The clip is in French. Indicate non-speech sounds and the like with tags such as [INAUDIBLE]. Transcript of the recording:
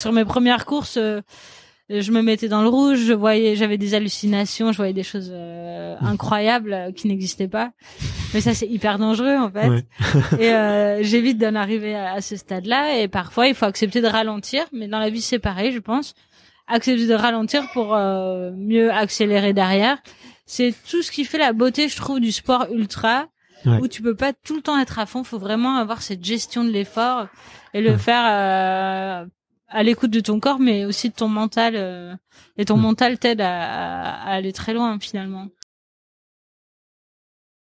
Sur mes premières courses, euh, je me mettais dans le rouge, je voyais, j'avais des hallucinations, je voyais des choses euh, [LAUGHS] incroyables euh, qui n'existaient pas. Mais ça, c'est hyper dangereux en fait. [LAUGHS] et euh, j'évite d'en arriver à, ce stade-là. Et parfois, il faut accepter de ralentir. Mais dans la vie, c'est pareil, je pense. Accepter de ralentir pour mieux accélérer derrière. C'est tout ce qui fait la beauté, je trouve, du sport ultra. où tu peux pas tout le temps être à fond. Faut vraiment avoir cette gestion de l'effort et le faire euh, à l'écoute de ton corps, mais aussi de ton mental. Euh, et ton hmm. mental t'aide à, aller très loin finalement.